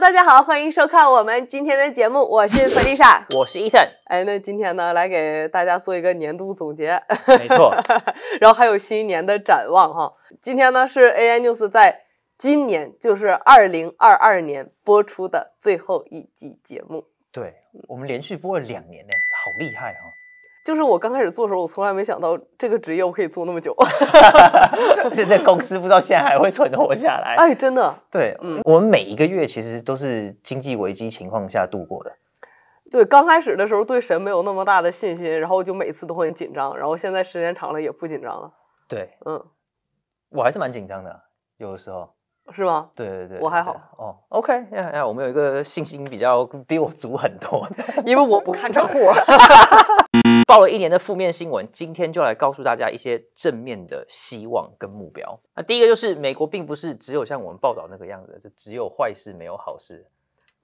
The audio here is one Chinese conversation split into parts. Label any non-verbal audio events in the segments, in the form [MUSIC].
大家好，欢迎收看我们今天的节目，我是弗丽莎，[LAUGHS] 我是伊森。哎，那今天呢，来给大家做一个年度总结，没错，[LAUGHS] 然后还有新一年的展望哈。今天呢是 AI News 在今年就是二零二二年播出的最后一季节目，对我们连续播了两年呢，好厉害哈。就是我刚开始做的时候，我从来没想到这个职业我可以做那么久。[LAUGHS] 现在公司不知道现在还会存活下来。哎，真的。对，嗯，我们每一个月其实都是经济危机情况下度过的。对，刚开始的时候对神没有那么大的信心，然后就每次都很紧张，然后现在时间长了也不紧张了。对，嗯，我还是蛮紧张的，有的时候。是吗？对对对，我还好。哦，OK，呀呀，我们有一个信心比较比我足很多，因为我不看账户。[LAUGHS] 报了一年的负面新闻，今天就来告诉大家一些正面的希望跟目标。那第一个就是，美国并不是只有像我们报道那个样子，就只有坏事没有好事。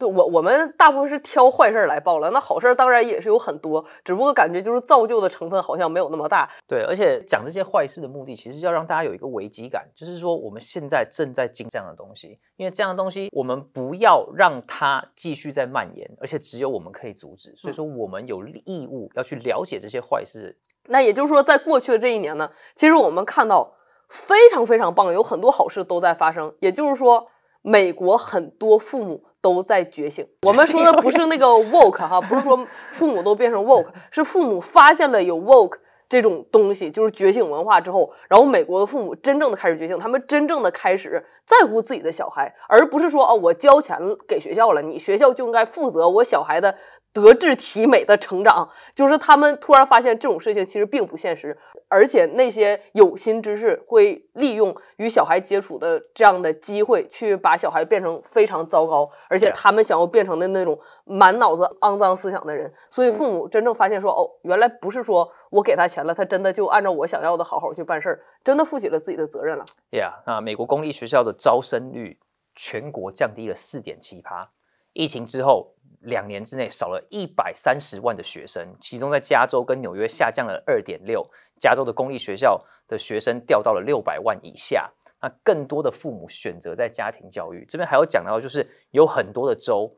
我我们大部分是挑坏事来报了，那好事当然也是有很多，只不过感觉就是造就的成分好像没有那么大。对，而且讲这些坏事的目的，其实要让大家有一个危机感，就是说我们现在正在经这样的东西，因为这样的东西我们不要让它继续在蔓延，而且只有我们可以阻止，所以说我们有义务要去了解这些坏事。那也就是说，在过去的这一年呢，其实我们看到非常非常棒，有很多好事都在发生，也就是说。美国很多父母都在觉醒。我们说的不是那个 woke 哈，不是说父母都变成 woke，[LAUGHS] 是父母发现了有 woke 这种东西，就是觉醒文化之后，然后美国的父母真正的开始觉醒，他们真正的开始在乎自己的小孩，而不是说啊，我交钱给学校了，你学校就应该负责我小孩的。德智体美的成长，就是他们突然发现这种事情其实并不现实，而且那些有心之士会利用与小孩接触的这样的机会，去把小孩变成非常糟糕，而且他们想要变成的那种满脑子肮脏思想的人。所以父母真正发现说，哦，原来不是说我给他钱了，他真的就按照我想要的好好去办事儿，真的负起了自己的责任了。Yeah，那美国公立学校的招生率全国降低了四点七趴，疫情之后。两年之内少了一百三十万的学生，其中在加州跟纽约下降了二点六，加州的公立学校的学生掉到了六百万以下。那更多的父母选择在家庭教育这边，还有讲到就是有很多的州，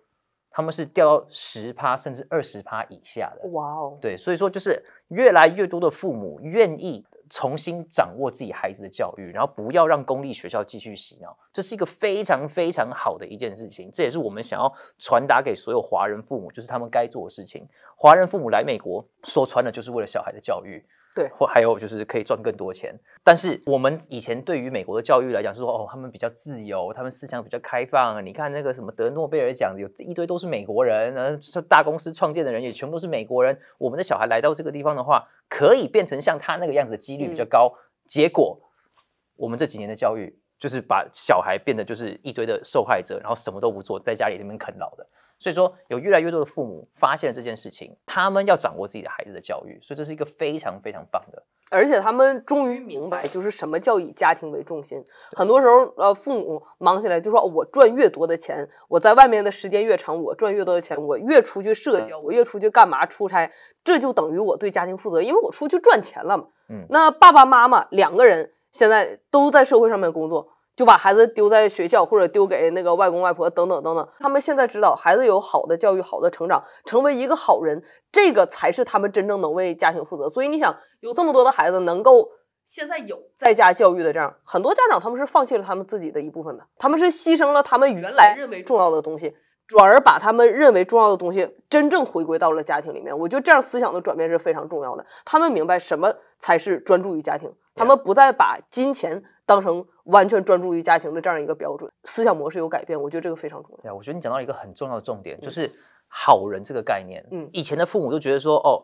他们是掉到十趴甚至二十趴以下的。哇哦，对，所以说就是越来越多的父母愿意。重新掌握自己孩子的教育，然后不要让公立学校继续洗脑，这是一个非常非常好的一件事情。这也是我们想要传达给所有华人父母，就是他们该做的事情。华人父母来美国，所传的就是为了小孩的教育。对，或还有就是可以赚更多钱，但是我们以前对于美国的教育来讲，说哦，他们比较自由，他们思想比较开放。你看那个什么得诺贝尔奖，有一堆都是美国人，然后大公司创建的人也全都是美国人。我们的小孩来到这个地方的话，可以变成像他那个样子的几率比较高。结果我们这几年的教育，就是把小孩变得就是一堆的受害者，然后什么都不做，在家里那边啃老的。所以说，有越来越多的父母发现了这件事情，他们要掌握自己的孩子的教育，所以这是一个非常非常棒的。而且他们终于明白，就是什么叫以家庭为重心。很多时候，呃，父母忙起来就说，我赚越多的钱，我在外面的时间越长，我赚越多的钱，我越出去社交，我越出去干嘛出差，这就等于我对家庭负责，因为我出去赚钱了嘛。嗯。那爸爸妈妈两个人现在都在社会上面工作。就把孩子丢在学校，或者丢给那个外公外婆等等等等。他们现在知道孩子有好的教育、好的成长，成为一个好人，这个才是他们真正能为家庭负责。所以你想，有这么多的孩子能够现在有在家教育的这样，很多家长他们是放弃了他们自己的一部分的，他们是牺牲了他们原来认为重要的东西，转而把他们认为重要的东西真正回归到了家庭里面。我觉得这样思想的转变是非常重要的。他们明白什么才是专注于家庭，他们不再把金钱。当成完全专注于家庭的这样一个标准思想模式有改变，我觉得这个非常重要。对，我觉得你讲到一个很重要的重点，就是好人这个概念。嗯，以前的父母都觉得说，哦，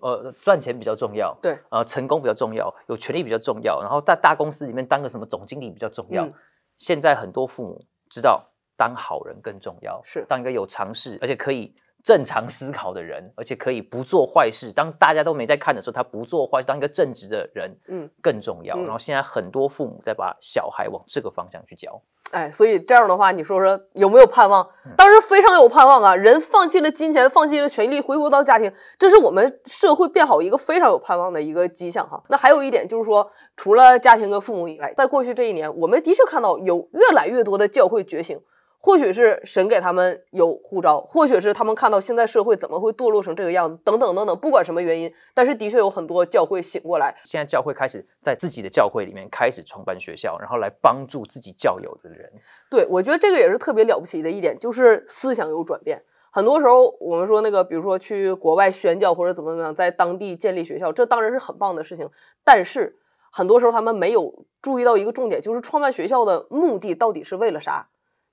呃，赚钱比较重要，对，呃，成功比较重要，有权利比较重要，然后在大公司里面当个什么总经理比较重要。现在很多父母知道当好人更重要，是当一个有尝试而且可以。正常思考的人，而且可以不做坏事。当大家都没在看的时候，他不做坏。事，当一个正直的人，嗯，更重要。然后现在很多父母在把小孩往这个方向去教。哎，所以这样的话，你说说有没有盼望？当时非常有盼望啊！人放弃了金钱，放弃了权利，回归到家庭，这是我们社会变好一个非常有盼望的一个迹象哈。那还有一点就是说，除了家庭跟父母以外，在过去这一年，我们的确看到有越来越多的教会觉醒。或许是神给他们有护照，或许是他们看到现在社会怎么会堕落成这个样子，等等等等。不管什么原因，但是的确有很多教会醒过来，现在教会开始在自己的教会里面开始创办学校，然后来帮助自己教友的人。对，我觉得这个也是特别了不起的一点，就是思想有转变。很多时候我们说那个，比如说去国外宣教或者怎么怎么样，在当地建立学校，这当然是很棒的事情。但是很多时候他们没有注意到一个重点，就是创办学校的目的到底是为了啥。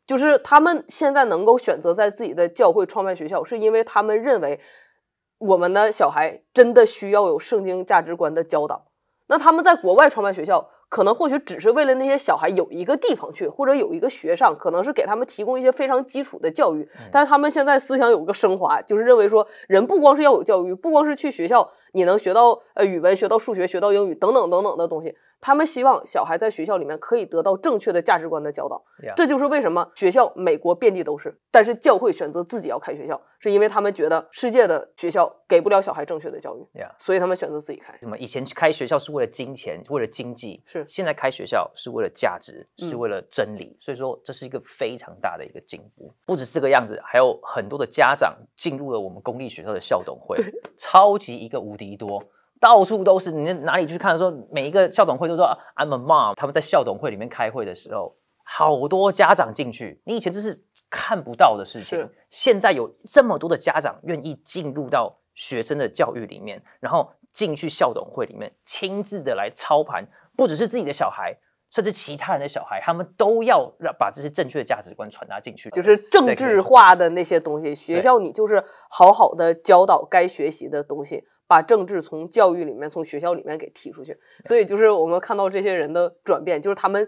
就是他们现在能够选择在自己的教会创办学校，是因为他们认为我们的小孩真的需要有圣经价值观的教导。那他们在国外创办学校，可能或许只是为了那些小孩有一个地方去，或者有一个学上，可能是给他们提供一些非常基础的教育。但是他们现在思想有个升华，就是认为说，人不光是要有教育，不光是去学校，你能学到呃语文学到数学学到英语等等等等的东西。他们希望小孩在学校里面可以得到正确的价值观的教导，这就是为什么学校美国遍地都是。但是教会选择自己要开学校，是因为他们觉得世界的学校给不了小孩正确的教育，所以他们选择自己开。什么？以前开学校是为了金钱，为了经济，是现在开学校是为了价值，是为了真理。所以说这是一个非常大的一个进步。不止这个样子，还有很多的家长进入了我们公立学校的校董会，超级一个无敌多。到处都是，你哪里去看？说每一个校董会都说，I'm a mom。他们在校董会里面开会的时候，好多家长进去。你以前这是看不到的事情，现在有这么多的家长愿意进入到学生的教育里面，然后进去校董会里面，亲自的来操盘，不只是自己的小孩。甚至其他人的小孩，他们都要让把这些正确的价值观传达进去，就是政治化的那些东西。学校你就是好好的教导该学习的东西，把政治从教育里面、从学校里面给踢出去。所以就是我们看到这些人的转变，就是他们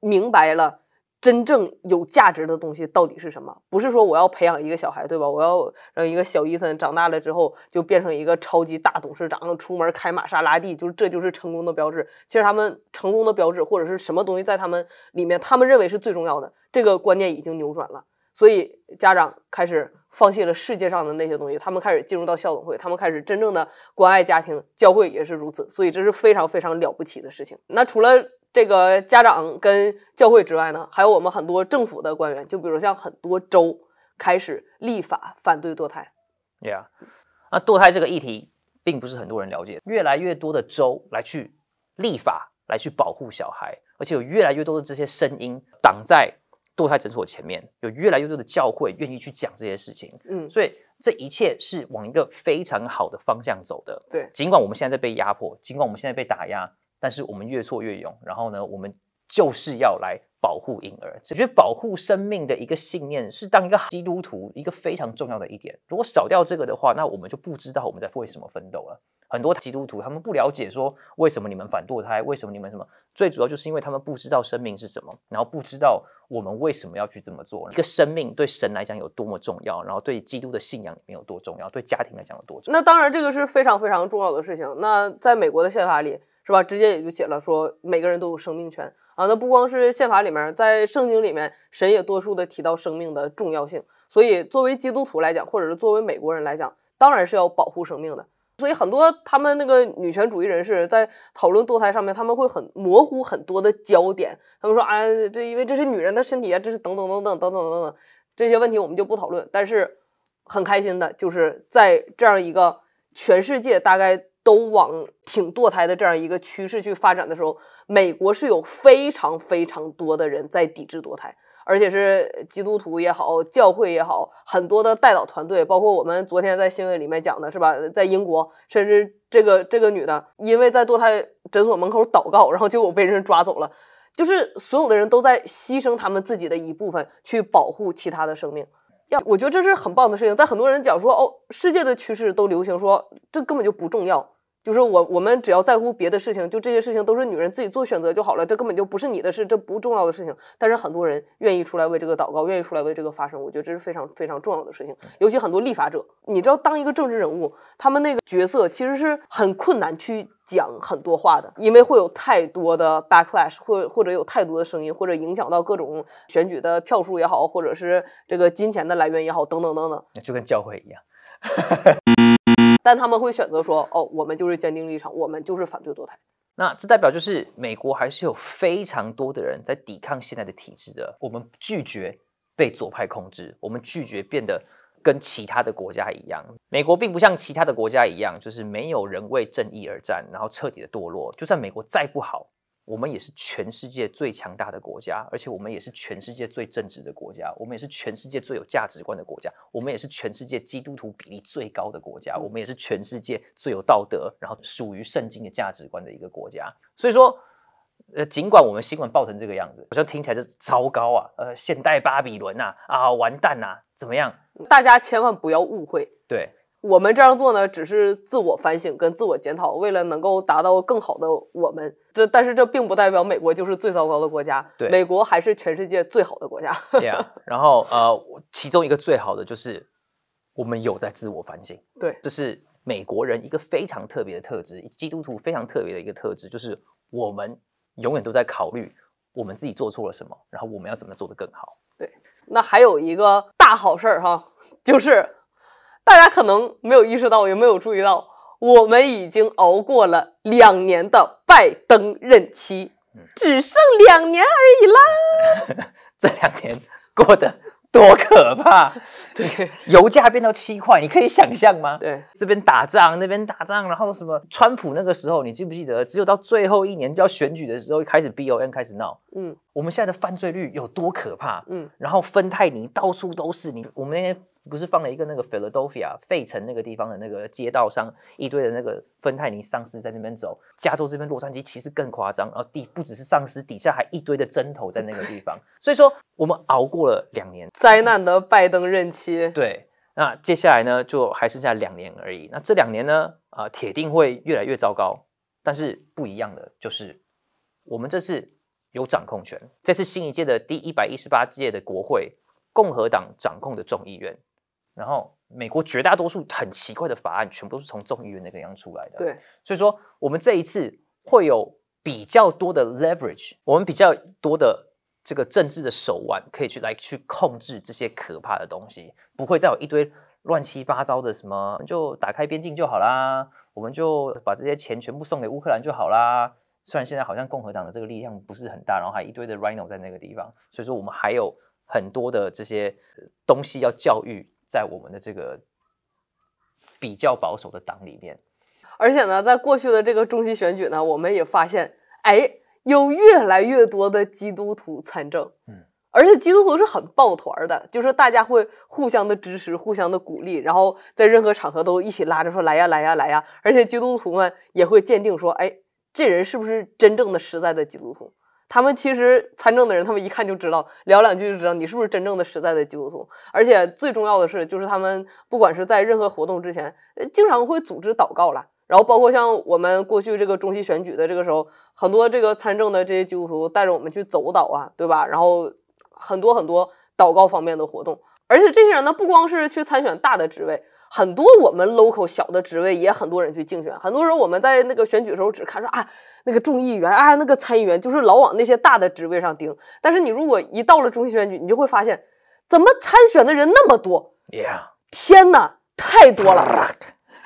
明白了。真正有价值的东西到底是什么？不是说我要培养一个小孩，对吧？我要让一个小伊森长大了之后就变成一个超级大董事长，出门开玛莎拉蒂，就是这就是成功的标志。其实他们成功的标志或者是什么东西在他们里面，他们认为是最重要的。这个观念已经扭转了，所以家长开始放弃了世界上的那些东西，他们开始进入到校董会，他们开始真正的关爱家庭，教会也是如此。所以这是非常非常了不起的事情。那除了。这个家长跟教会之外呢，还有我们很多政府的官员，就比如像很多州开始立法反对堕胎，对啊，那堕胎这个议题并不是很多人了解，越来越多的州来去立法来去保护小孩，而且有越来越多的这些声音挡在堕胎诊所前面，有越来越多的教会愿意去讲这些事情，嗯，所以这一切是往一个非常好的方向走的，对，尽管我们现在在被压迫，尽管我们现在被打压。但是我们越挫越勇，然后呢，我们就是要来保护婴儿。我觉得保护生命的一个信念是当一个基督徒一个非常重要的一点。如果少掉这个的话，那我们就不知道我们在为什么奋斗了。很多基督徒他们不了解说为什么你们反堕胎，为什么你们什么？最主要就是因为他们不知道生命是什么，然后不知道我们为什么要去这么做。一个生命对神来讲有多么重要，然后对基督的信仰里面有多重要，对家庭来讲有多重。那当然，这个是非常非常重要的事情。那在美国的宪法里。是吧？直接也就写了说，每个人都有生命权啊。那不光是宪法里面，在圣经里面，神也多数的提到生命的重要性。所以，作为基督徒来讲，或者是作为美国人来讲，当然是要保护生命的。所以，很多他们那个女权主义人士在讨论堕胎上面，他们会很模糊很多的焦点。他们说啊，这因为这是女人的身体啊，这是等等等等等等等等这些问题，我们就不讨论。但是，很开心的就是在这样一个全世界大概。都往挺堕胎的这样一个趋势去发展的时候，美国是有非常非常多的人在抵制堕胎，而且是基督徒也好，教会也好，很多的代导团队，包括我们昨天在新闻里面讲的是吧，[LAUGHS] 在英国，甚至这个这个女的，因为在堕胎诊所门口祷告，然后结果被人抓走了，就是所有的人都在牺牲他们自己的一部分去保护其他的生命。要，我觉得这是很棒的事情。在很多人讲说，哦，世界的趋势都流行说，这根本就不重要。就是我，我们只要在乎别的事情，就这些事情都是女人自己做选择就好了。这根本就不是你的事，这不重要的事情。但是很多人愿意出来为这个祷告，愿意出来为这个发声。我觉得这是非常非常重要的事情。尤其很多立法者，你知道，当一个政治人物，他们那个角色其实是很困难去讲很多话的，因为会有太多的 backlash，或或者有太多的声音，或者影响到各种选举的票数也好，或者是这个金钱的来源也好，等等等等。就跟教会一样。[LAUGHS] 但他们会选择说：“哦，我们就是坚定立场，我们就是反对堕胎。”那这代表就是美国还是有非常多的人在抵抗现在的体制的。我们拒绝被左派控制，我们拒绝变得跟其他的国家一样。美国并不像其他的国家一样，就是没有人为正义而战，然后彻底的堕落。就算美国再不好。我们也是全世界最强大的国家，而且我们也是全世界最正直的国家，我们也是全世界最有价值观的国家，我们也是全世界基督徒比例最高的国家，我们也是全世界最有道德，然后属于圣经的价值观的一个国家。所以说，呃，尽管我们新闻报成这个样子，我像听起来就糟糕啊，呃，现代巴比伦呐，啊，完蛋呐，怎么样？大家千万不要误会，对。我们这样做呢，只是自我反省跟自我检讨，为了能够达到更好的我们。这但是这并不代表美国就是最糟糕的国家，对，美国还是全世界最好的国家。对啊，[LAUGHS] 然后呃，其中一个最好的就是我们有在自我反省，对，这是美国人一个非常特别的特质，基督徒非常特别的一个特质，就是我们永远都在考虑我们自己做错了什么，然后我们要怎么做的更好。对，那还有一个大好事儿哈，就是。大家可能没有意识到，也没有注意到，我们已经熬过了两年的拜登任期，只剩两年而已啦。[LAUGHS] 这两年过得多可怕！[LAUGHS] 对，油价变到七块，你可以想象吗？对，这边打仗，那边打仗，然后什么？川普那个时候，你记不记得？只有到最后一年就要选举的时候，开始 B O N 开始闹。嗯，我们现在的犯罪率有多可怕？嗯，然后芬太尼到处都是，你我们。不是放了一个那个费 a 费城那个地方的那个街道上一堆的那个芬太尼丧尸在那边走。加州这边洛杉矶其实更夸张，呃，地不只是丧尸，底下还一堆的针头在那个地方。[LAUGHS] 所以说，我们熬过了两年灾难的拜登任期。对，那接下来呢，就还剩下两年而已。那这两年呢，啊，铁定会越来越糟糕。但是不一样的就是，我们这次有掌控权，这次新一届的第一百一十八届的国会，共和党掌控的众议院。然后，美国绝大多数很奇怪的法案，全部都是从众议院那个样出来的。对，所以说我们这一次会有比较多的 leverage，我们比较多的这个政治的手腕可以去来去控制这些可怕的东西，不会再有一堆乱七八糟的什么，就打开边境就好啦，我们就把这些钱全部送给乌克兰就好啦。虽然现在好像共和党的这个力量不是很大，然后还一堆的 rhino 在那个地方，所以说我们还有很多的这些东西要教育。在我们的这个比较保守的党里面，而且呢，在过去的这个中期选举呢，我们也发现，哎，有越来越多的基督徒参政，嗯，而且基督徒是很抱团的，就是大家会互相的支持，互相的鼓励，然后在任何场合都一起拉着说来呀，来呀，来呀。而且基督徒们也会鉴定说，哎，这人是不是真正的、实在的基督徒？他们其实参政的人，他们一看就知道，聊两句就知道你是不是真正的、实在的基督徒。而且最重要的是，就是他们不管是在任何活动之前，经常会组织祷告了。然后包括像我们过去这个中期选举的这个时候，很多这个参政的这些基督徒带着我们去走岛啊，对吧？然后很多很多祷告方面的活动。而且这些人呢，不光是去参选大的职位。很多我们 local 小的职位也很多人去竞选，很多人我们在那个选举的时候只看说啊，那个众议员啊，那个参议员就是老往那些大的职位上盯。但是你如果一到了中期选举，你就会发现，怎么参选的人那么多？天哪，太多了，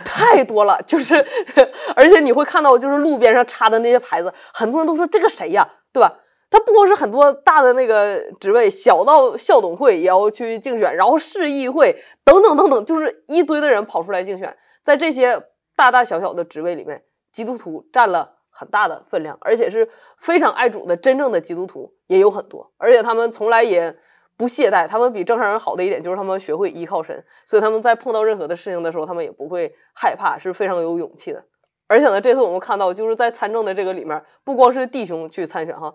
太多了，就是 [LAUGHS] 而且你会看到就是路边上插的那些牌子，很多人都说这个谁呀，对吧？他不光是很多大的那个职位，小到校董会也要去竞选，然后市议会等等等等，就是一堆的人跑出来竞选。在这些大大小小的职位里面，基督徒占了很大的分量，而且是非常爱主的真正的基督徒也有很多。而且他们从来也不懈怠，他们比正常人好的一点就是他们学会依靠神，所以他们在碰到任何的事情的时候，他们也不会害怕，是非常有勇气的。而且呢，这次我们看到就是在参政的这个里面，不光是弟兄去参选哈。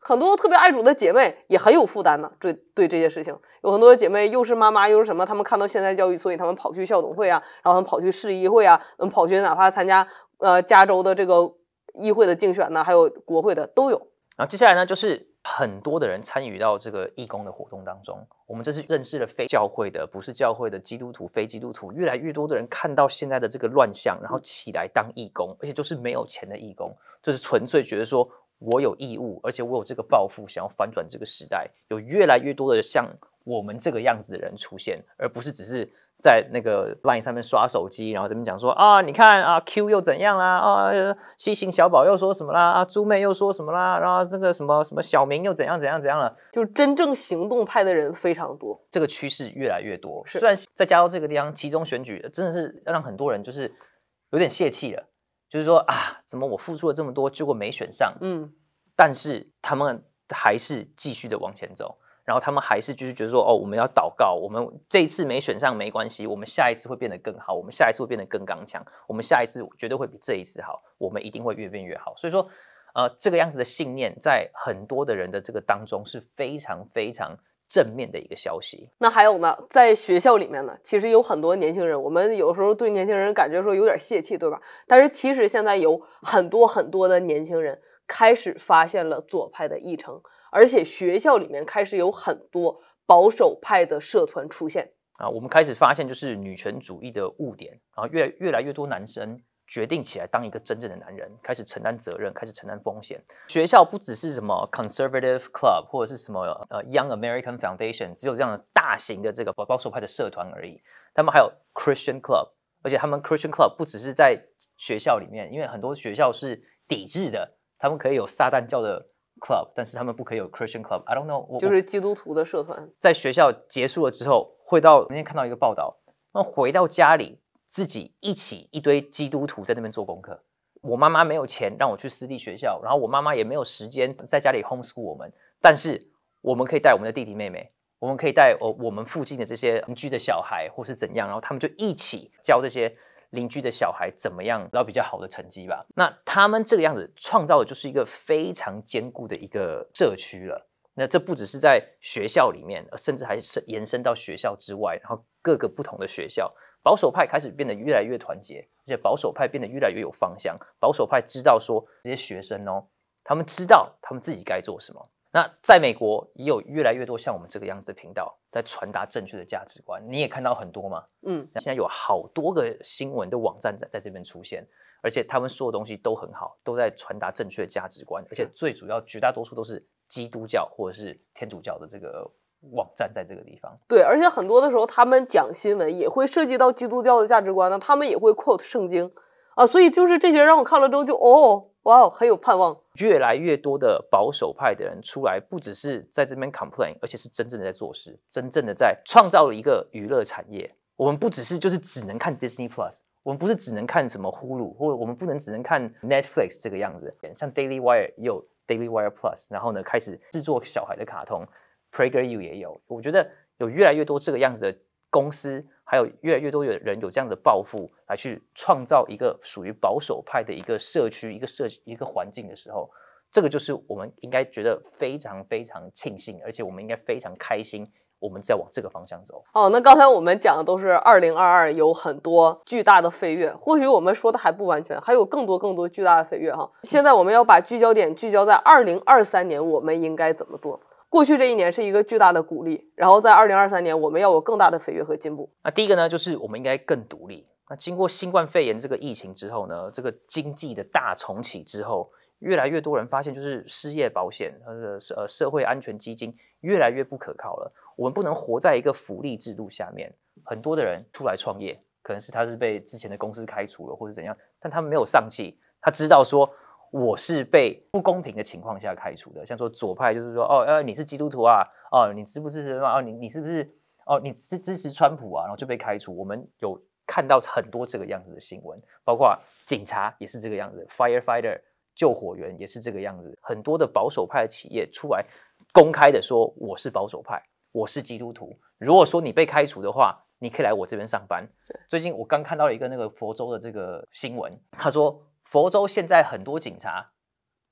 很多特别爱主的姐妹也很有负担呢，对对这些事情，有很多姐妹又是妈妈又是什么，他们看到现代教育，所以他们跑去校董会啊，然后他们跑去市议会啊，嗯，跑去哪怕参加呃加州的这个议会的竞选呢，还有国会的都有。然后接下来呢，就是很多的人参与到这个义工的活动当中，我们这是认识了非教会的，不是教会的基督徒，非基督徒越来越多的人看到现在的这个乱象，然后起来当义工，而且就是没有钱的义工，就是纯粹觉得说。我有义务，而且我有这个抱负，想要反转这个时代。有越来越多的像我们这个样子的人出现，而不是只是在那个 line 上面刷手机，然后这边讲说啊，你看啊，Q 又怎样啦，啊，西行小宝又说什么啦，啊，猪妹又说什么啦，然后这个什么什么小明又怎样怎样怎样了，就真正行动派的人非常多，这个趋势越来越多。虽然再加入这个地方，其中选举真的是让很多人就是有点泄气了。就是说啊，怎么我付出了这么多，结果没选上？嗯，但是他们还是继续的往前走，然后他们还是就是觉得说，哦，我们要祷告，我们这一次没选上没关系，我们下一次会变得更好，我们下一次会变得更刚强，我们下一次绝对会比这一次好，我们一定会越变越好。所以说，呃，这个样子的信念在很多的人的这个当中是非常非常。正面的一个消息，那还有呢？在学校里面呢，其实有很多年轻人，我们有时候对年轻人感觉说有点泄气，对吧？但是其实现在有很多很多的年轻人开始发现了左派的议程，而且学校里面开始有很多保守派的社团出现啊，我们开始发现就是女权主义的误点啊，越越来越多男生。决定起来，当一个真正的男人，开始承担责任，开始承担风险。学校不只是什么 conservative club 或者是什么呃 young American foundation，只有这样的大型的这个保守派的社团而已。他们还有 Christian club，而且他们 Christian club 不只是在学校里面，因为很多学校是抵制的，他们可以有撒旦教的 club，但是他们不可以有 Christian club。I don't know，就是基督徒的社团。在学校结束了之后，会到那天看到一个报道，那回到家里。自己一起一堆基督徒在那边做功课。我妈妈没有钱让我去私立学校，然后我妈妈也没有时间在家里 homeschool 我们。但是我们可以带我们的弟弟妹妹，我们可以带哦我们附近的这些邻居的小孩，或是怎样，然后他们就一起教这些邻居的小孩怎么样得到比较好的成绩吧。那他们这个样子创造的就是一个非常坚固的一个社区了。那这不只是在学校里面，甚至还是延伸到学校之外，然后各个不同的学校。保守派开始变得越来越团结，而且保守派变得越来越有方向。保守派知道说这些学生哦，他们知道他们自己该做什么。那在美国也有越来越多像我们这个样子的频道在传达正确的价值观。你也看到很多吗？嗯，现在有好多个新闻的网站在在这边出现，而且他们说的东西都很好，都在传达正确的价值观。而且最主要，绝大多数都是基督教或者是天主教的这个。网站在这个地方，对，而且很多的时候，他们讲新闻也会涉及到基督教的价值观呢，他们也会 quote 圣经啊，所以就是这些让我看了之后就哦，哇，很有盼望。越来越多的保守派的人出来，不只是在这边 complain，而且是真正的在做事，真正的在创造了一个娱乐产业。我们不只是就是只能看 Disney Plus，我们不是只能看什么呼噜，或者我们不能只能看 Netflix 这个样子，像 Daily Wire 也有 Daily Wire Plus，然后呢开始制作小孩的卡通。Prageru 也有，我觉得有越来越多这个样子的公司，还有越来越多的人有这样的抱负，来去创造一个属于保守派的一个社区、一个社、一个环境的时候，这个就是我们应该觉得非常非常庆幸，而且我们应该非常开心，我们在往这个方向走。哦。那刚才我们讲的都是二零二二有很多巨大的飞跃，或许我们说的还不完全，还有更多更多巨大的飞跃哈。现在我们要把聚焦点聚焦在二零二三年，我们应该怎么做？过去这一年是一个巨大的鼓励，然后在二零二三年我们要有更大的飞跃和进步。那第一个呢，就是我们应该更独立。那经过新冠肺炎这个疫情之后呢，这个经济的大重启之后，越来越多人发现，就是失业保险、社呃社会安全基金越来越不可靠了。我们不能活在一个福利制度下面，很多的人出来创业，可能是他是被之前的公司开除了或者怎样，但他没有丧气，他知道说。我是被不公平的情况下开除的，像说左派就是说哦，呃，你是基督徒啊，哦，你支不支持哦，你你是不是哦，你支支持川普啊？然后就被开除。我们有看到很多这个样子的新闻，包括警察也是这个样子，firefighter 救火员也是这个样子。很多的保守派的企业出来公开的说，我是保守派，我是基督徒。如果说你被开除的话，你可以来我这边上班。最近我刚看到了一个那个佛州的这个新闻，他说。佛州现在很多警察，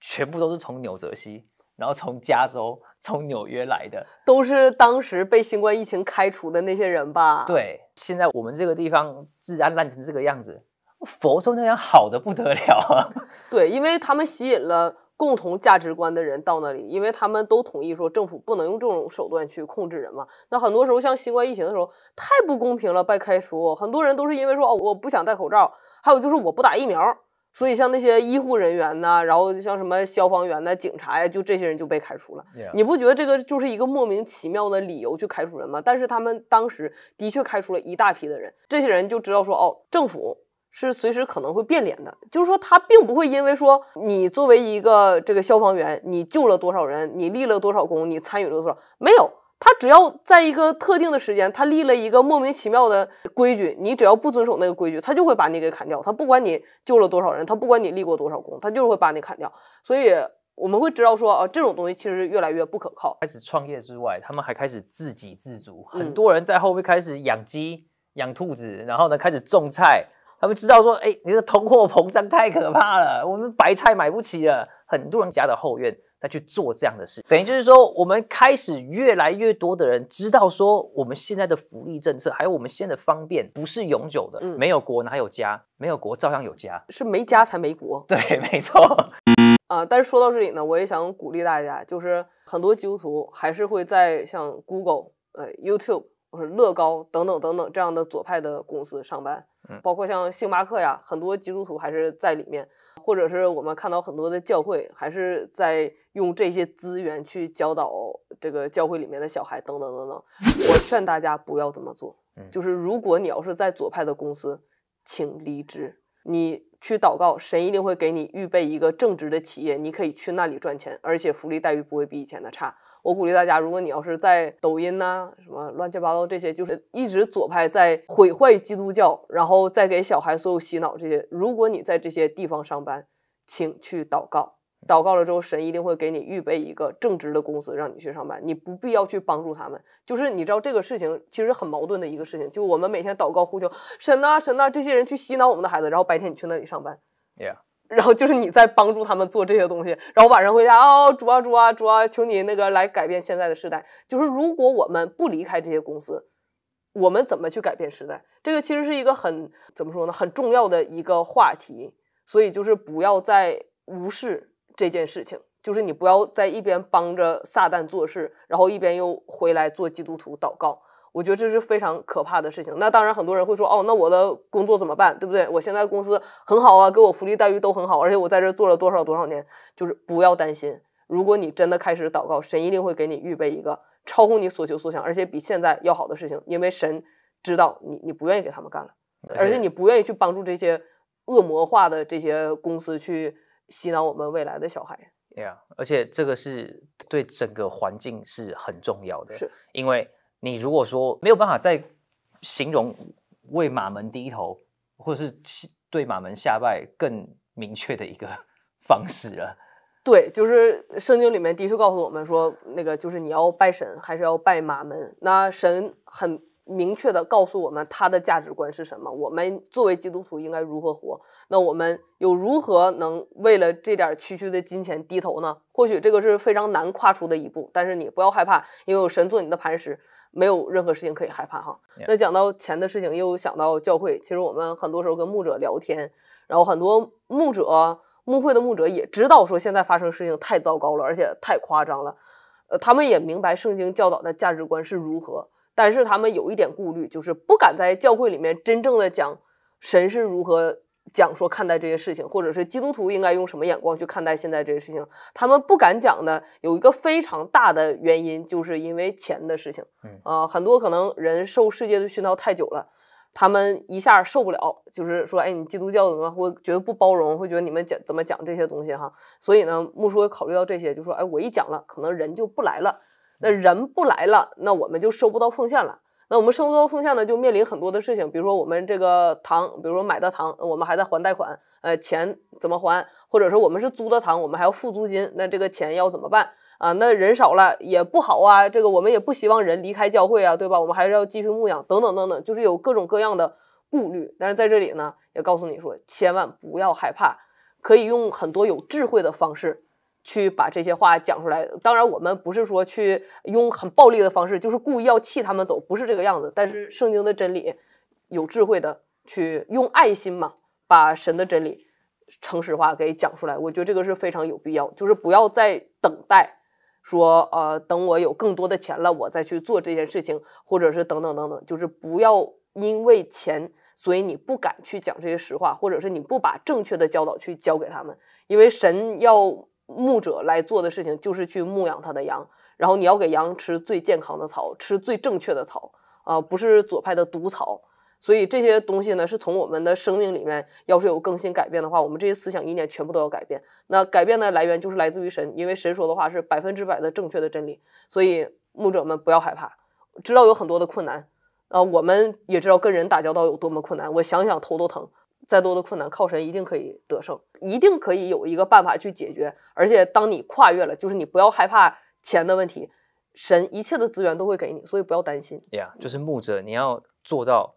全部都是从纽泽西，然后从加州、从纽约来的，都是当时被新冠疫情开除的那些人吧？对，现在我们这个地方治安烂成这个样子，佛州那样好的不得了。[LAUGHS] 对，因为他们吸引了共同价值观的人到那里，因为他们都同意说政府不能用这种手段去控制人嘛。那很多时候像新冠疫情的时候太不公平了，被开除，很多人都是因为说哦我不想戴口罩，还有就是我不打疫苗。所以像那些医护人员呐，然后像什么消防员呐、警察呀，就这些人就被开除了。你不觉得这个就是一个莫名其妙的理由去开除人吗？但是他们当时的确开除了一大批的人，这些人就知道说，哦，政府是随时可能会变脸的，就是说他并不会因为说你作为一个这个消防员，你救了多少人，你立了多少功，你参与了多少，没有。他只要在一个特定的时间，他立了一个莫名其妙的规矩，你只要不遵守那个规矩，他就会把你给砍掉。他不管你救了多少人，他不管你立过多少功，他就是会把你砍掉。所以我们会知道说，啊，这种东西其实越来越不可靠。开始创业之外，他们还开始自给自足。很多人在后面开始养鸡、养兔子，然后呢开始种菜。他们知道说，哎，你的通货膨胀太可怕了，我们白菜买不起了。很多人家的后院。再去做这样的事，等于就是说，我们开始越来越多的人知道说，我们现在的福利政策还有我们现在的方便不是永久的。嗯，没有国哪有家，没有国照样有家，是没家才没国。对，没错。啊，但是说到这里呢，我也想鼓励大家，就是很多基督徒还是会在像 Google、呃 YouTube 或者乐高等等等等这样的左派的公司上班，包括像星巴克呀，很多基督徒还是在里面。或者是我们看到很多的教会还是在用这些资源去教导这个教会里面的小孩等等等等，我劝大家不要这么做。就是如果你要是在左派的公司，请离职，你去祷告，神一定会给你预备一个正直的企业，你可以去那里赚钱，而且福利待遇不会比以前的差。我鼓励大家，如果你要是在抖音呐、什么乱七八糟这些，就是一直左派在毁坏基督教，然后再给小孩所有洗脑这些。如果你在这些地方上班，请去祷告，祷告了之后，神一定会给你预备一个正直的公司让你去上班。你不必要去帮助他们，就是你知道这个事情其实很矛盾的一个事情。就我们每天祷告呼求神呐，神呐，这些人去洗脑我们的孩子，然后白天你去那里上班，yeah。然后就是你在帮助他们做这些东西，然后晚上回家哦，主啊主啊主啊，求你那个来改变现在的时代。就是如果我们不离开这些公司，我们怎么去改变时代？这个其实是一个很怎么说呢，很重要的一个话题。所以就是不要再无视这件事情，就是你不要再一边帮着撒旦做事，然后一边又回来做基督徒祷告。我觉得这是非常可怕的事情。那当然，很多人会说：“哦，那我的工作怎么办？对不对？我现在公司很好啊，给我福利待遇都很好，而且我在这做了多少多少年。”就是不要担心，如果你真的开始祷告，神一定会给你预备一个超乎你所求所想，而且比现在要好的事情。因为神知道你，你不愿意给他们干了，而且你不愿意去帮助这些恶魔化的这些公司去洗脑我们未来的小孩。对啊，而且这个是对整个环境是很重要的，是，因为。你如果说没有办法再形容为马门低头，或者是对马门下拜更明确的一个 [LAUGHS] 方式了。对，就是圣经里面的确告诉我们说，那个就是你要拜神，还是要拜马门？那神很明确的告诉我们他的价值观是什么，我们作为基督徒应该如何活？那我们又如何能为了这点区区的金钱低头呢？或许这个是非常难跨出的一步，但是你不要害怕，因为有神做你的磐石。没有任何事情可以害怕哈。那讲到钱的事情，又想到教会。其实我们很多时候跟牧者聊天，然后很多牧者、牧会的牧者也知道说现在发生事情太糟糕了，而且太夸张了。呃，他们也明白圣经教导的价值观是如何，但是他们有一点顾虑，就是不敢在教会里面真正的讲神是如何。讲说看待这些事情，或者是基督徒应该用什么眼光去看待现在这些事情，他们不敢讲的有一个非常大的原因，就是因为钱的事情。嗯啊，很多可能人受世界的熏陶太久了，他们一下受不了，就是说，哎，你基督教怎么会觉得不包容，会觉得你们讲怎么讲这些东西哈。所以呢，牧师考虑到这些，就说，哎，我一讲了，可能人就不来了，那人不来了，那我们就收不到奉献了。那我们生活风向呢，就面临很多的事情，比如说我们这个堂，比如说买的堂，我们还在还贷款，呃，钱怎么还？或者说我们是租的堂，我们还要付租金，那这个钱要怎么办啊？那人少了也不好啊，这个我们也不希望人离开教会啊，对吧？我们还是要继续牧养，等等等等，就是有各种各样的顾虑。但是在这里呢，也告诉你说，千万不要害怕，可以用很多有智慧的方式。去把这些话讲出来。当然，我们不是说去用很暴力的方式，就是故意要气他们走，不是这个样子。但是，圣经的真理，有智慧的去用爱心嘛，把神的真理诚实化给讲出来。我觉得这个是非常有必要，就是不要再等待，说呃，等我有更多的钱了，我再去做这件事情，或者是等等等等，就是不要因为钱，所以你不敢去讲这些实话，或者是你不把正确的教导去教给他们，因为神要。牧者来做的事情就是去牧养他的羊，然后你要给羊吃最健康的草，吃最正确的草啊，不是左派的毒草。所以这些东西呢，是从我们的生命里面，要是有更新改变的话，我们这些思想意念全部都要改变。那改变的来源就是来自于神，因为神说的话是百分之百的正确的真理。所以牧者们不要害怕，知道有很多的困难啊，我们也知道跟人打交道有多么困难，我想想头都疼。再多的困难，靠神一定可以得胜，一定可以有一个办法去解决。而且，当你跨越了，就是你不要害怕钱的问题，神一切的资源都会给你，所以不要担心。对呀，就是牧者，你要做到，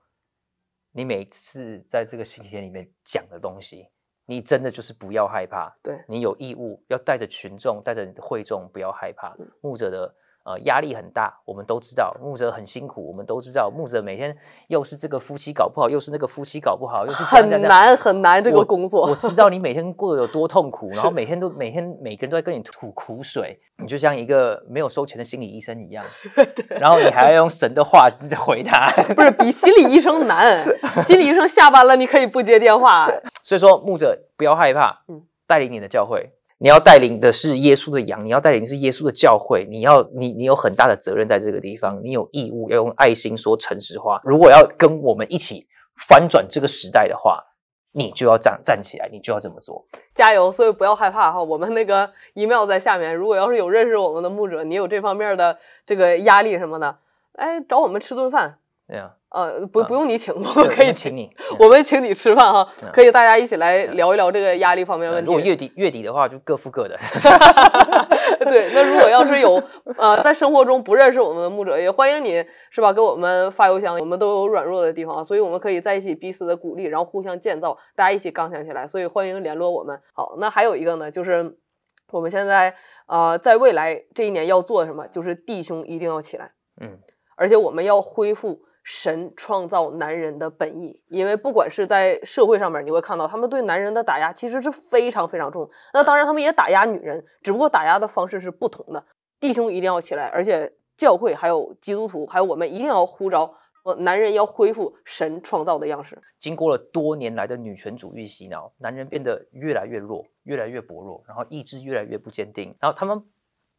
你每次在这个星期天里面讲的东西，你真的就是不要害怕。对，你有义务要带着群众，带着你的会众，不要害怕牧者的。呃，压力很大，我们都知道牧者很辛苦，我们都知道牧者每天又是这个夫妻搞不好，又是那个夫妻搞不好，又是很难很难这个工作。我知道你每天过得有多痛苦，[LAUGHS] 然后每天都每天每个人都在跟你吐苦水，你就像一个没有收钱的心理医生一样，[LAUGHS] 然后你还要用神的话在回他，[LAUGHS] 不是比心理医生难？心理医生下班了你可以不接电话，所以说牧者不要害怕，嗯，带领你的教会。你要带领的是耶稣的羊，你要带领是耶稣的教会，你要你你有很大的责任在这个地方，你有义务要用爱心说诚实话。如果要跟我们一起翻转这个时代的话，你就要站站起来，你就要这么做，加油！所以不要害怕哈，我们那个 email 在下面。如果要是有认识我们的牧者，你有这方面的这个压力什么的，哎，找我们吃顿饭。对呀。呃，不不用你请，[LAUGHS] 我可以请你，我们请你吃饭哈，可以大家一起来聊一聊这个压力方面的问题。如果月底月底的话，就各付各的。[LAUGHS] [LAUGHS] 对，那如果要是有呃，在生活中不认识我们的牧者，也欢迎你，是吧？给我们发邮箱，我们都有软弱的地方，所以我们可以在一起彼此的鼓励，然后互相建造，大家一起刚强起来。所以欢迎联络我们。好，那还有一个呢，就是我们现在呃，在未来这一年要做什么，就是弟兄一定要起来，嗯，而且我们要恢复。神创造男人的本意，因为不管是在社会上面，你会看到他们对男人的打压其实是非常非常重。那当然，他们也打压女人，只不过打压的方式是不同的。弟兄一定要起来，而且教会还有基督徒，还有我们一定要呼召，男人要恢复神创造的样式。经过了多年来的女权主义洗脑，男人变得越来越弱，越来越薄弱，然后意志越来越不坚定，然后他们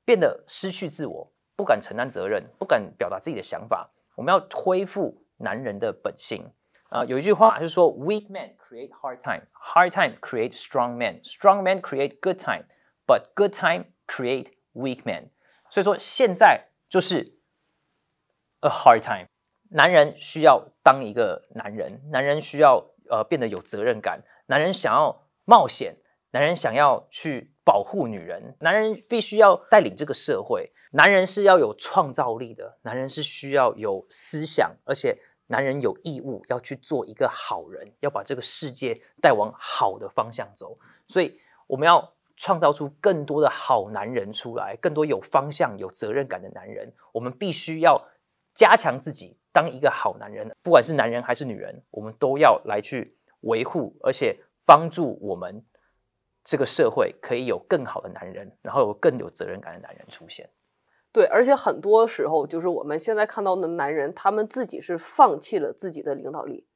变得失去自我，不敢承担责任，不敢表达自己的想法。我们要恢复男人的本性啊！有一句话是说：Weak men create hard time, hard time create strong men, strong men create good time, but good time create weak men。所以说现在就是 a hard time。男人需要当一个男人，男人需要呃变得有责任感，男人想要冒险。男人想要去保护女人，男人必须要带领这个社会。男人是要有创造力的，男人是需要有思想，而且男人有义务要去做一个好人，要把这个世界带往好的方向走。所以，我们要创造出更多的好男人出来，更多有方向、有责任感的男人。我们必须要加强自己，当一个好男人，不管是男人还是女人，我们都要来去维护，而且帮助我们。这个社会可以有更好的男人，然后有更有责任感的男人出现。对，而且很多时候就是我们现在看到的男人，他们自己是放弃了自己的领导力。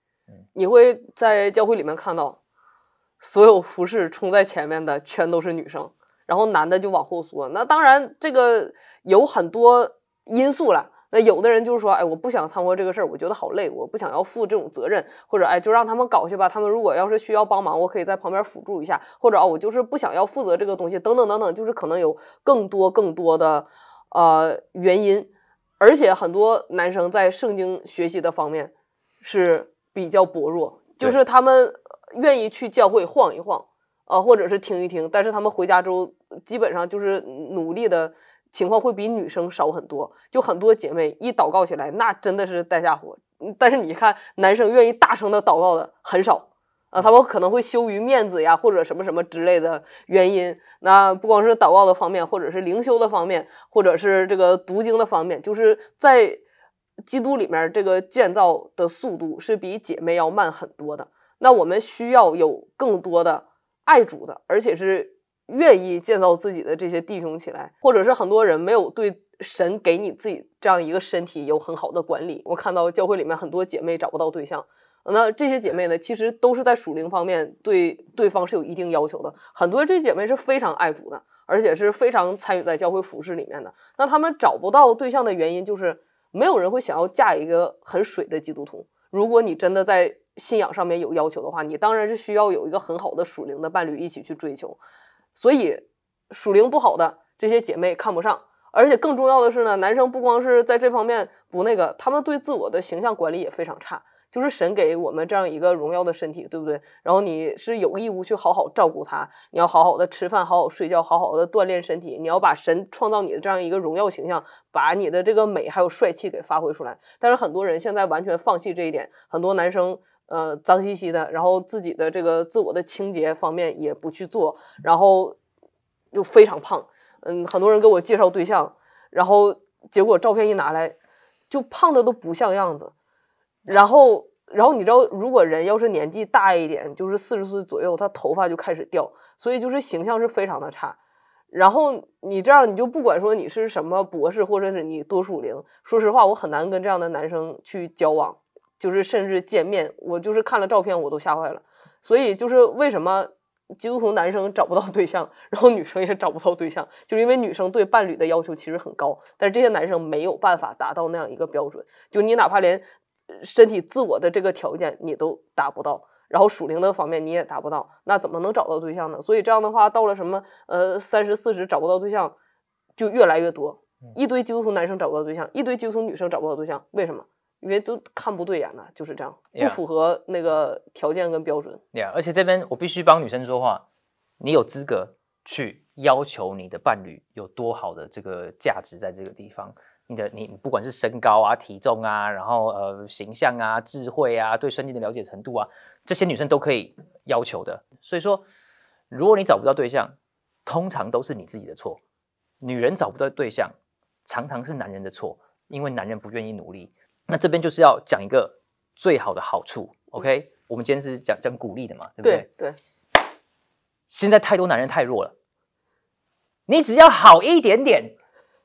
你会在教会里面看到，所有服饰冲在前面的全都是女生，然后男的就往后缩。那当然，这个有很多因素了。那有的人就是说，哎，我不想掺和这个事儿，我觉得好累，我不想要负这种责任，或者哎，就让他们搞去吧。他们如果要是需要帮忙，我可以在旁边辅助一下，或者啊，我就是不想要负责这个东西，等等等等，就是可能有更多更多的呃原因。而且很多男生在圣经学习的方面是比较薄弱，就是他们愿意去教会晃一晃，呃，或者是听一听，但是他们回家之后基本上就是努力的。情况会比女生少很多，就很多姐妹一祷告起来，那真的是带下火。但是你看，男生愿意大声的祷告的很少啊，他们可能会羞于面子呀，或者什么什么之类的原因。那不光是祷告的方面，或者是灵修的方面，或者是这个读经的方面，就是在基督里面这个建造的速度是比姐妹要慢很多的。那我们需要有更多的爱主的，而且是。愿意建造自己的这些弟兄起来，或者是很多人没有对神给你自己这样一个身体有很好的管理。我看到教会里面很多姐妹找不到对象，那这些姐妹呢，其实都是在属灵方面对对方是有一定要求的。很多这些姐妹是非常爱主的，而且是非常参与在教会服饰里面的。那她们找不到对象的原因，就是没有人会想要嫁一个很水的基督徒。如果你真的在信仰上面有要求的话，你当然是需要有一个很好的属灵的伴侣一起去追求。所以，属灵不好的这些姐妹看不上，而且更重要的是呢，男生不光是在这方面不那个，他们对自我的形象管理也非常差。就是神给我们这样一个荣耀的身体，对不对？然后你是有义务去好好照顾他，你要好好的吃饭，好好睡觉，好好的锻炼身体，你要把神创造你的这样一个荣耀形象，把你的这个美还有帅气给发挥出来。但是很多人现在完全放弃这一点，很多男生。呃，脏兮兮的，然后自己的这个自我的清洁方面也不去做，然后就非常胖，嗯，很多人给我介绍对象，然后结果照片一拿来，就胖的都不像样子，然后，然后你知道，如果人要是年纪大一点，就是四十岁左右，他头发就开始掉，所以就是形象是非常的差，然后你这样，你就不管说你是什么博士，或者是你多数龄，说实话，我很难跟这样的男生去交往。就是甚至见面，我就是看了照片，我都吓坏了。所以就是为什么基督徒男生找不到对象，然后女生也找不到对象，就是因为女生对伴侣的要求其实很高，但是这些男生没有办法达到那样一个标准。就你哪怕连身体自我的这个条件你都达不到，然后属灵的方面你也达不到，那怎么能找到对象呢？所以这样的话，到了什么呃三十四十找不到对象就越来越多，一堆基督徒男生找不到对象，一堆基督徒女生找不到对象，为什么？因为都看不对眼了，就是这样，不符合那个条件跟标准。对啊，而且这边我必须帮女生说话。你有资格去要求你的伴侣有多好的这个价值，在这个地方，你的你不管是身高啊、体重啊，然后呃形象啊、智慧啊、对身体的了解程度啊，这些女生都可以要求的。所以说，如果你找不到对象，通常都是你自己的错。女人找不到对象，常常是男人的错，因为男人不愿意努力。那这边就是要讲一个最好的好处，OK？我们今天是讲讲鼓励的嘛，对不对？对。现在太多男人太弱了，你只要好一点点，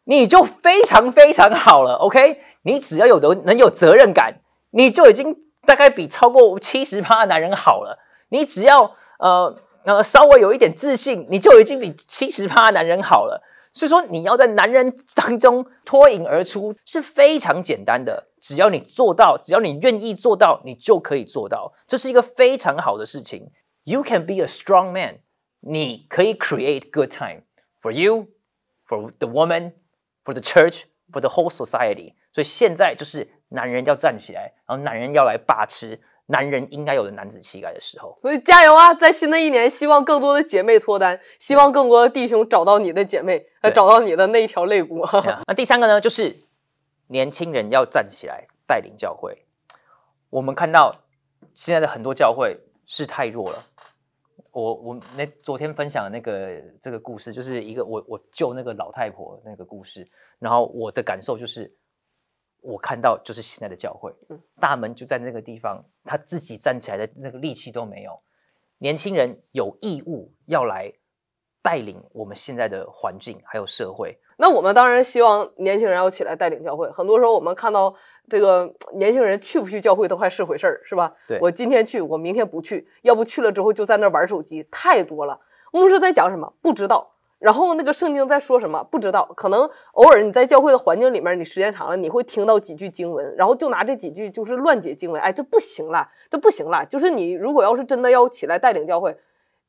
你就非常非常好了，OK？你只要有能能有责任感，你就已经大概比超过七十趴的男人好了。你只要呃呃稍微有一点自信，你就已经比七十八男人好了。所以说，你要在男人当中脱颖而出是非常简单的，只要你做到，只要你愿意做到，你就可以做到。这是一个非常好的事情。You can be a strong man. 你可以 create good time for you, for the woman, for the church, for the whole society. 所以现在就是男人要站起来，然后男人要来把持。男人应该有的男子气概的时候，所以加油啊！在新的一年，希望更多的姐妹脱单，希望更多的弟兄找到你的姐妹，来找到你的那一条肋骨。[LAUGHS] 那第三个呢，就是年轻人要站起来带领教会。我们看到现在的很多教会是太弱了。我我那昨天分享的那个这个故事，就是一个我我救那个老太婆那个故事，然后我的感受就是。我看到就是现在的教会，大门就在那个地方，他自己站起来的那个力气都没有。年轻人有义务要来带领我们现在的环境还有社会。那我们当然希望年轻人要起来带领教会。很多时候我们看到这个年轻人去不去教会都还是回事儿，是吧？我今天去，我明天不去，要不去了之后就在那玩手机，太多了。牧师在讲什么？不知道。然后那个圣经在说什么？不知道，可能偶尔你在教会的环境里面，你时间长了你会听到几句经文，然后就拿这几句就是乱解经文，哎，这不行了，这不行了。就是你如果要是真的要起来带领教会，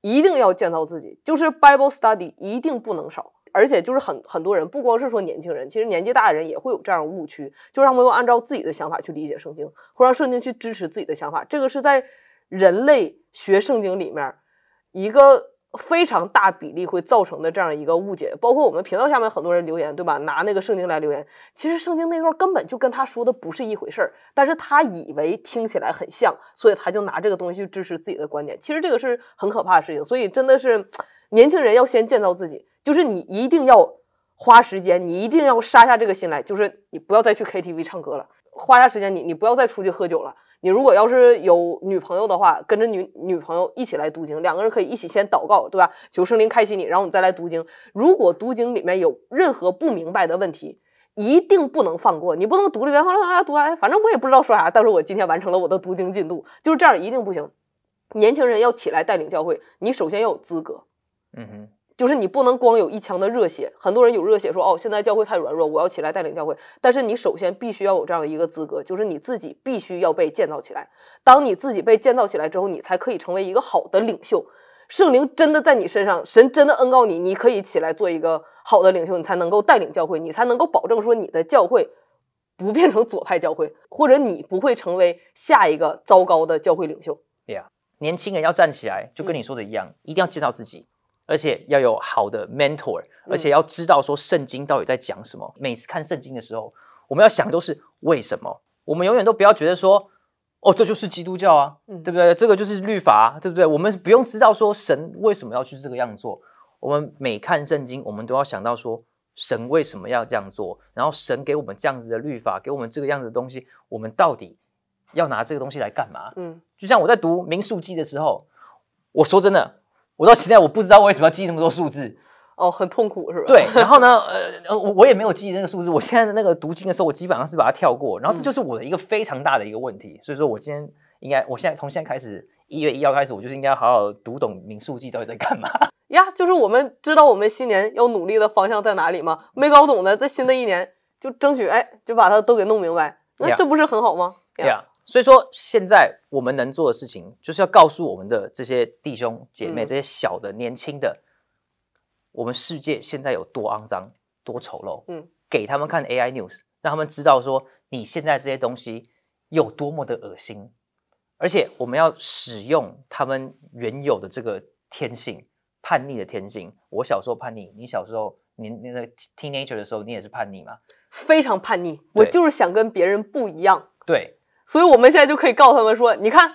一定要建造自己，就是 Bible study 一定不能少。而且就是很很多人，不光是说年轻人，其实年纪大的人也会有这样的误区，就让他们按照自己的想法去理解圣经，会让圣经去支持自己的想法。这个是在人类学圣经里面一个。非常大比例会造成的这样一个误解，包括我们频道下面很多人留言，对吧？拿那个圣经来留言，其实圣经那段根本就跟他说的不是一回事儿，但是他以为听起来很像，所以他就拿这个东西去支持自己的观点，其实这个是很可怕的事情，所以真的是年轻人要先建造自己，就是你一定要花时间，你一定要杀下这个心来，就是你不要再去 K T V 唱歌了。花下时间，你你不要再出去喝酒了。你如果要是有女朋友的话，跟着女女朋友一起来读经，两个人可以一起先祷告，对吧？求圣灵开启你，然后你再来读经。如果读经里面有任何不明白的问题，一定不能放过。你不能读里然后啦读啊，反正我也不知道说啥。但是我今天完成了我的读经进度，就是这样，一定不行。年轻人要起来带领教会，你首先要有资格。嗯哼。就是你不能光有一腔的热血，很多人有热血说哦，现在教会太软弱，我要起来带领教会。但是你首先必须要有这样的一个资格，就是你自己必须要被建造起来。当你自己被建造起来之后，你才可以成为一个好的领袖。圣灵真的在你身上，神真的恩告你，你可以起来做一个好的领袖，你才能够带领教会，你才能够保证说你的教会不变成左派教会，或者你不会成为下一个糟糕的教会领袖。对呀，年轻人要站起来，就跟你说的一样，一定要建造自己。而且要有好的 mentor，而且要知道说圣经到底在讲什么。每次看圣经的时候，我们要想的都是为什么？我们永远都不要觉得说，哦，这就是基督教啊，对不对？这个就是律法，啊，对不对？我们不用知道说神为什么要去这个样做。我们每看圣经，我们都要想到说神为什么要这样做？然后神给我们这样子的律法，给我们这个样子的东西，我们到底要拿这个东西来干嘛？嗯，就像我在读《民数记》的时候，我说真的。我到现在我不知道为什么要记那么多数字，哦，很痛苦是吧？对，然后呢，[LAUGHS] 呃，我我也没有记那个数字，我现在的那个读经的时候，我基本上是把它跳过，然后这就是我的一个非常大的一个问题，所以说我今天应该，我现在从现在开始，一月一号开始，我就是应该好好读懂《民数记》到底在干嘛？[LAUGHS] 呀，就是我们知道我们新年要努力的方向在哪里吗？没搞懂的，在新的一年就争取，哎，就把它都给弄明白，那这不是很好吗？对呀。所以说，现在我们能做的事情，就是要告诉我们的这些弟兄姐妹，这些小的、年轻的，我们世界现在有多肮脏、多丑陋。嗯，给他们看 AI news，让他们知道说你现在这些东西有多么的恶心。而且，我们要使用他们原有的这个天性——叛逆的天性。我小时候叛逆，你小时候，你那个 teenager 的时候，你也是叛逆吗？非常叛逆，我就是想跟别人不一样。对。所以我们现在就可以告诉他们说：“你看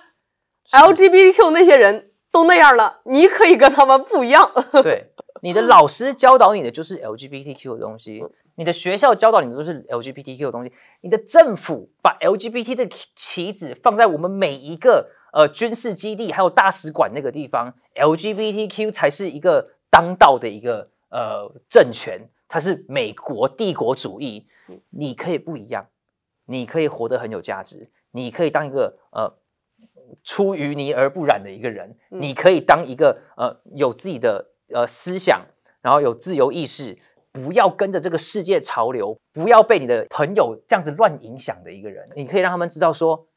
，LGBTQ 那些人都那样了，你可以跟他们不一样。[LAUGHS] ”对，你的老师教导你的就是 LGBTQ 的东西，你的学校教导你的都是 LGBTQ 的东西，你的政府把 LGBT 的棋子放在我们每一个呃军事基地还有大使馆那个地方，LGBTQ 才是一个当道的一个呃政权，它是美国帝国主义。你可以不一样，你可以活得很有价值。你可以当一个呃出淤泥而不染的一个人，你可以当一个呃有自己的呃思想，然后有自由意识，不要跟着这个世界潮流，不要被你的朋友这样子乱影响的一个人。你可以让他们知道说，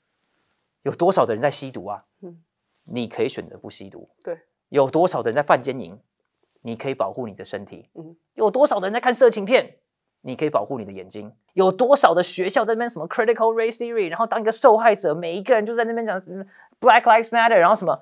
有多少的人在吸毒啊？嗯，你可以选择不吸毒。对，有多少的人在犯奸淫？你可以保护你的身体。嗯，有多少的人在看色情片？你可以保护你的眼睛。有多少的学校在那边什么 critical race theory，然后当一个受害者，每一个人就在那边讲 black lives matter，然后什么？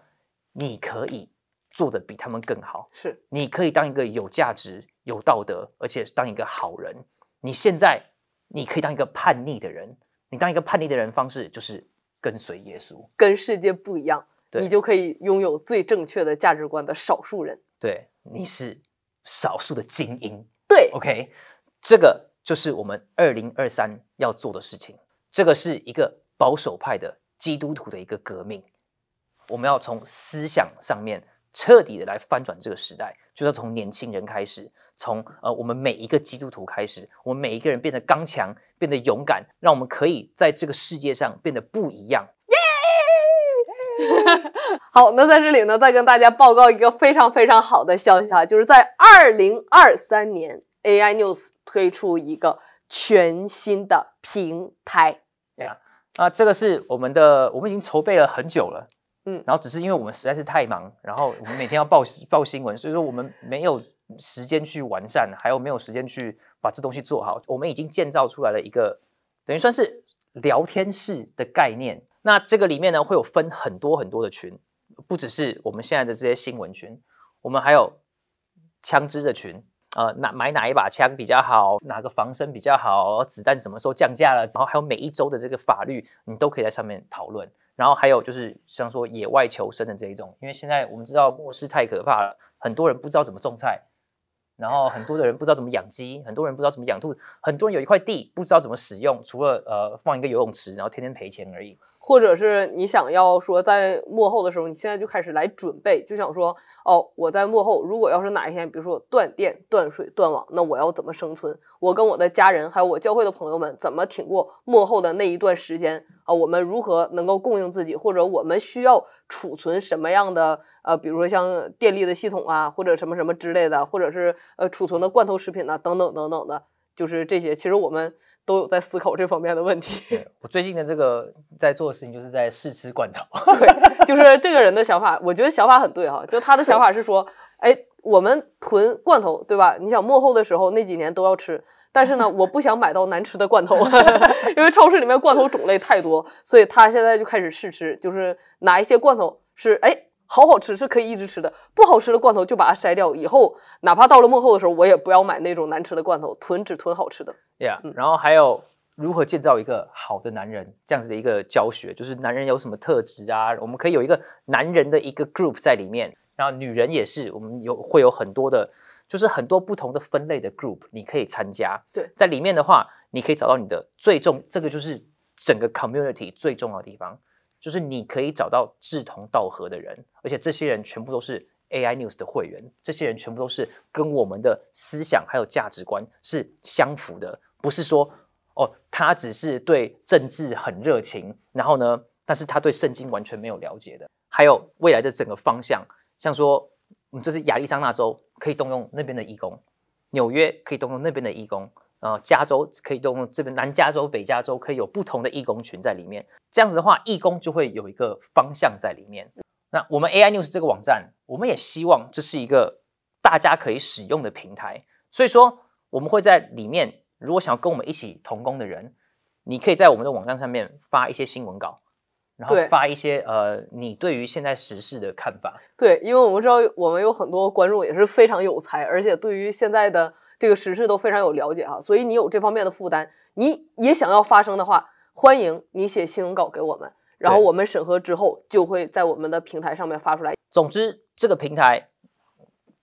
你可以做的比他们更好。是，你可以当一个有价值、有道德，而且当一个好人。你现在你可以当一个叛逆的人。你当一个叛逆的人方式就是跟随耶稣，跟世界不一样，你就可以拥有最正确的价值观的少数人。对，你是少数的精英。对，OK。这个就是我们二零二三要做的事情。这个是一个保守派的基督徒的一个革命。我们要从思想上面彻底的来翻转这个时代，就是要从年轻人开始，从呃我们每一个基督徒开始，我们每一个人变得刚强，变得勇敢，让我们可以在这个世界上变得不一样。耶！[LAUGHS] 好，那在这里呢，再跟大家报告一个非常非常好的消息啊，就是在二零二三年。AI News 推出一个全新的平台，对呀，啊，这个是我们的，我们已经筹备了很久了，嗯，然后只是因为我们实在是太忙，然后我们每天要报报新闻，所以说我们没有时间去完善，还有没有时间去把这东西做好。我们已经建造出来了一个等于算是聊天室的概念。那这个里面呢，会有分很多很多的群，不只是我们现在的这些新闻群，我们还有枪支的群。呃，哪买哪一把枪比较好？哪个防身比较好？子弹什么时候降价了？然后还有每一周的这个法律，你都可以在上面讨论。然后还有就是像说野外求生的这一种，因为现在我们知道末世太可怕了，很多人不知道怎么种菜，然后很多的人不知道怎么养鸡，很多人不知道怎么养兔，很多人有一块地不知道怎么使用，除了呃放一个游泳池，然后天天赔钱而已。或者是你想要说在幕后的时候，你现在就开始来准备，就想说哦，我在幕后。如果要是哪一天，比如说断电、断水、断网，那我要怎么生存？我跟我的家人，还有我教会的朋友们，怎么挺过幕后的那一段时间啊？我们如何能够供应自己？或者我们需要储存什么样的？呃，比如说像电力的系统啊，或者什么什么之类的，或者是呃储存的罐头食品呢？等等等等的，就是这些。其实我们。都有在思考这方面的问题。我最近的这个在做的事情，就是在试吃罐头。[LAUGHS] 对，就是这个人的想法，我觉得想法很对哈。就他的想法是说，[LAUGHS] 哎，我们囤罐头，对吧？你想，幕后的时候那几年都要吃，但是呢，我不想买到难吃的罐头，[LAUGHS] 因为超市里面罐头种类太多，所以他现在就开始试吃，就是拿一些罐头是哎。好好吃是可以一直吃的，不好吃的罐头就把它筛掉。以后哪怕到了幕后的时候，我也不要买那种难吃的罐头，囤只囤好吃的。Yeah，然后还有如何建造一个好的男人这样子的一个教学，就是男人有什么特质啊？我们可以有一个男人的一个 group 在里面，然后女人也是，我们有会有很多的，就是很多不同的分类的 group，你可以参加。对，在里面的话，你可以找到你的最重，这个就是整个 community 最重要的地方。就是你可以找到志同道合的人，而且这些人全部都是 AI News 的会员，这些人全部都是跟我们的思想还有价值观是相符的，不是说哦他只是对政治很热情，然后呢，但是他对圣经完全没有了解的，还有未来的整个方向，像说嗯，这是亚利桑那州可以动用那边的义工，纽约可以动用那边的义工。呃，加州可以都，这边南加州、北加州可以有不同的义工群在里面，这样子的话，义工就会有一个方向在里面。那我们 AI News 这个网站，我们也希望这是一个大家可以使用的平台。所以说，我们会在里面，如果想要跟我们一起同工的人，你可以在我们的网站上面发一些新闻稿。然后发一些呃，你对于现在时事的看法。对，因为我们知道我们有很多观众也是非常有才，而且对于现在的这个时事都非常有了解哈，所以你有这方面的负担，你也想要发声的话，欢迎你写新闻稿给我们，然后我们审核之后就会在我们的平台上面发出来。总之，这个平台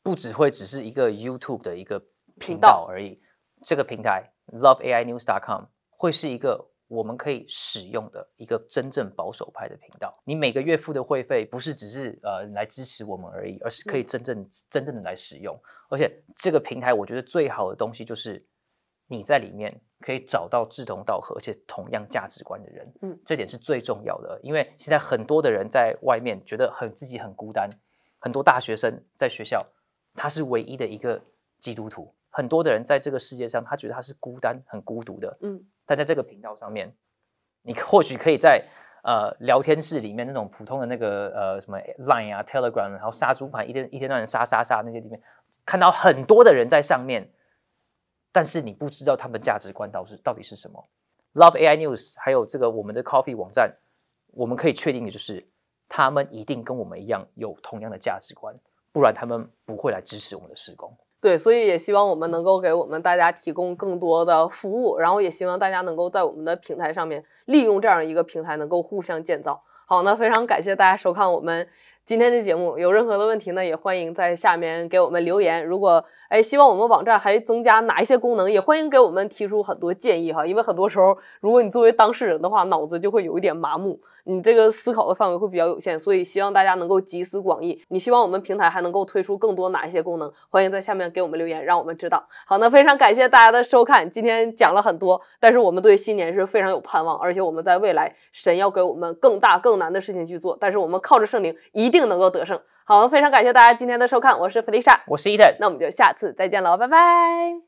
不只会只是一个 YouTube 的一个频道而已，这个平台 LoveAINews.com 会是一个。我们可以使用的一个真正保守派的频道。你每个月付的会费不是只是呃来支持我们而已，而是可以真正真正的来使用。而且这个平台，我觉得最好的东西就是你在里面可以找到志同道合、而且同样价值观的人。嗯，这点是最重要的，因为现在很多的人在外面觉得很自己很孤单。很多大学生在学校他是唯一的一个基督徒。很多的人在这个世界上，他觉得他是孤单、很孤独的。嗯。但在这个频道上面，你或许可以在呃聊天室里面那种普通的那个呃什么 Line 啊、Telegram，然后杀猪盘一天一天晚杀杀杀那些里面，看到很多的人在上面，但是你不知道他们的价值观到是到底是什么。Love AI News 还有这个我们的 Coffee 网站，我们可以确定的就是，他们一定跟我们一样有同样的价值观，不然他们不会来支持我们的施工。对，所以也希望我们能够给我们大家提供更多的服务，然后也希望大家能够在我们的平台上面利用这样一个平台，能够互相建造。好，那非常感谢大家收看我们。今天的节目有任何的问题呢，也欢迎在下面给我们留言。如果哎，希望我们网站还增加哪一些功能，也欢迎给我们提出很多建议哈。因为很多时候，如果你作为当事人的话，脑子就会有一点麻木，你这个思考的范围会比较有限，所以希望大家能够集思广益。你希望我们平台还能够推出更多哪一些功能，欢迎在下面给我们留言，让我们知道。好，那非常感谢大家的收看。今天讲了很多，但是我们对新年是非常有盼望，而且我们在未来，神要给我们更大更难的事情去做，但是我们靠着圣灵一定。定能够得胜。好，非常感谢大家今天的收看，我是弗丽莎，我是伊泰，那我们就下次再见了，拜拜。